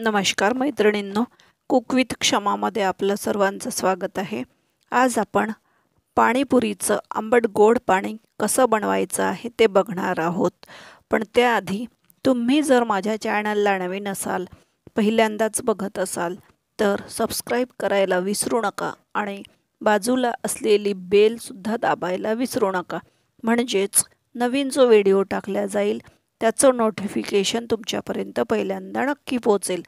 नमस्कार मैत्रिणींनो कुकविथ क्षमामध्ये आपलं सर्वांचं स्वागत आहे आज आपण पाणीपुरीचं आंबट गोड पाणी कसं बनवायचं आहे ते बघणार आहोत पण त्याआधी तुम्ही जर माझ्या चॅनलला नवीन असाल पहिल्यांदाच बघत असाल तर सबस्क्राईब करायला विसरू नका आणि बाजूला असलेली बेलसुद्धा दाबायला विसरू नका म्हणजेच नवीन जो व्हिडिओ टाकला जाईल त्याचं नोटिफिकेशन तुमच्यापर्यंत पहिल्यांदा नक्की पोचेल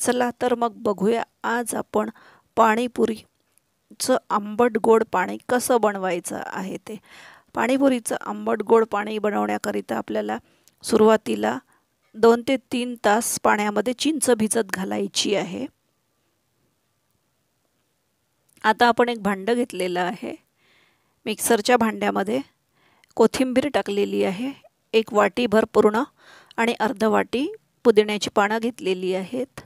चला तर मग बघूया आज आपण पाणीपुरीचं आंबट गोड पाणी कसं बनवायचं आहे ते पाणीपुरीचं आंबट गोड पाणी बनवण्याकरिता आपल्याला सुरुवातीला दोन ते तीन तास पाण्यामध्ये चिंच भिजत घालायची आहे आता आपण एक भांडं घेतलेलं आहे मिक्सरच्या भांड्यामध्ये कोथिंबीर टाकलेली आहे एक वाटी पूर्ण आणि अर्ध वाटी पुदिन्याची पानं घेतलेली आहेत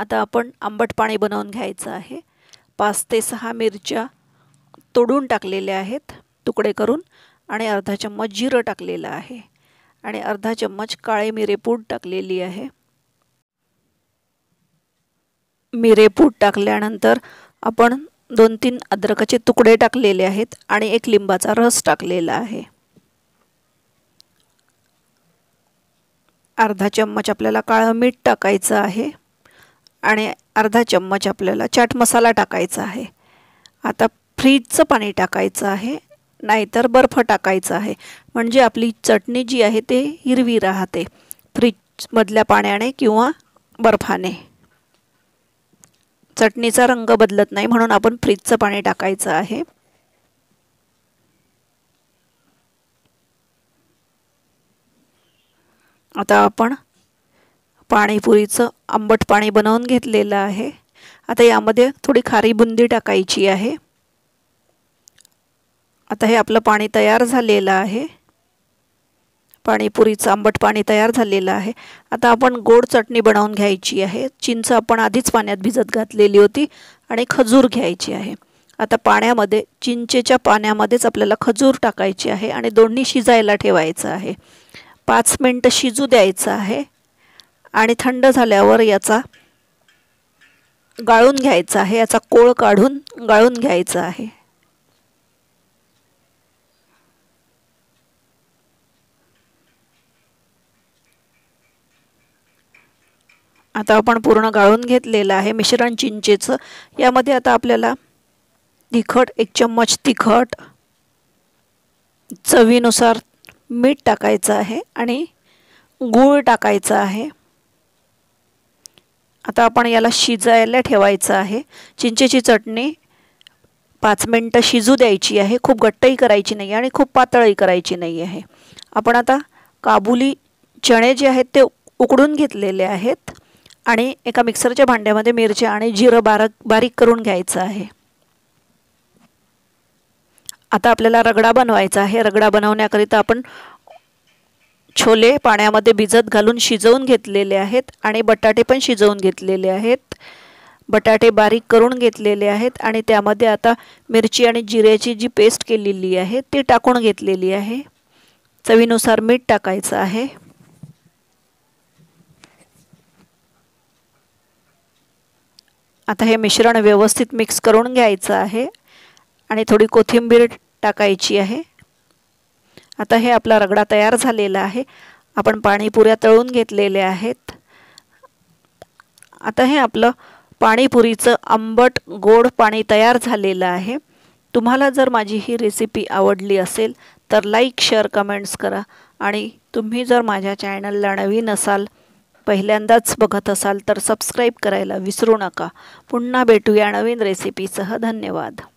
आता आपण आंबट पाणी बनवून घ्यायचं आहे पाच ते सहा मिरच्या तोडून टाकलेल्या आहेत तुकडे करून आणि अर्धा चम्मच जिरं टाकलेलं आहे आणि अर्धा चम्मच काळे मिरेपूड टाकलेली आहे मिरेपूड टाकल्यानंतर आपण दोन तीन अद्रकाचे तुकडे टाकलेले आहेत आणि एक लिंबाचा रस टाकलेला आहे अर्धा चम्मच आपल्याला काळं मीठ टाकायचं आहे आणि अर्धा चम्मच आपल्याला चाट मसाला टाकायचा आहे आता फ्रीजचं पाणी टाकायचं आहे नाहीतर बर्फ टाकायचं आहे म्हणजे आपली चटणी जी आहे ते हिरवी राहते फ्रीजमधल्या पाण्याने किंवा बर्फाने चटणीचा रंग बदलत नाही म्हणून आपण फ्रीजचं पाणी टाकायचं आहे आता आपण पाणीपुरीचं आंबट पाणी बनवून घेतलेलं आहे आता यामध्ये थोडी खारी बुंदी टाकायची आहे आता हे आपलं पाणी तयार झालेलं आहे पाणीपुरीचं आंबट पाणी तयार झालेलं आहे आता आपण गोड चटणी बनवून घ्यायची आहे चिंच आपण आधीच पाण्यात भिजत घातलेली होती आणि खजूर घ्यायची आहे आता पाण्यामध्ये चिंचेच्या पाण्यामध्येच आपल्याला खजूर टाकायची आहे आणि दोन्ही शिजायला ठेवायचं आहे पाच मिनटं शिजू द्यायचं आहे आणि थंड झाल्यावर याचा गाळून घ्यायचा आहे याचा कोळ काढून गाळून घ्यायचा आहे आता आपण पूर्ण गाळून घेतलेलं आहे मिश्रण चिंचेचं यामध्ये आता आपल्याला तिखट एक चम्मच तिखट चवीनुसार मीठ टाकायचं आहे आणि गूळ टाकायचं आहे आता आपण याला शिजायला ठेवायचं आहे चिंचेची चटणी पाच मिनटं शिजू द्यायची आहे खूप घट्टही करायची नाही आणि खूप पातळही करायची नाही आहे आपण आता काबुली चणे जे आहेत ते उकडून घेतलेले आहेत आणि एका मिक्सरच्या भांड्यामध्ये मिरच्या आणि जिरं बारीक बारीक करून घ्यायचं आहे आता आपल्याला रगडा बनवायचा आहे रगडा बनवण्याकरिता आपण छोले पाण्यामध्ये भिजत घालून शिजवून घेतलेले आहेत आणि बटाटे पण शिजवून घेतलेले आहेत बटाटे बारीक करून घेतलेले आहेत आणि त्यामध्ये आता मिरची आणि जिऱ्याची जी पेस्ट केलेली आहे ती टाकून घेतलेली आहे चवीनुसार मीठ टाकायचं आहे आता हे मिश्रण व्यवस्थित मिक्स करून घ्यायचं आहे आणि थोडी कोथिंबीर टाकायची आहे आता हे आपला रगडा तयार झालेला आहे आपण पाणीपुऱ्या तळून घेतलेल्या आहेत आता हे आपलं पाणीपुरीचं आंबट गोड पाणी तयार झालेलं आहे तुम्हाला जर माझी ही रेसिपी आवडली असेल तर लाईक शेअर कमेंट्स करा आणि तुम्ही जर माझ्या चॅनलला नवीन असाल पहिल्यांदाच बघत असाल तर सबस्क्राईब करायला विसरू नका पुन्हा भेटूया नवीन रेसिपीसह धन्यवाद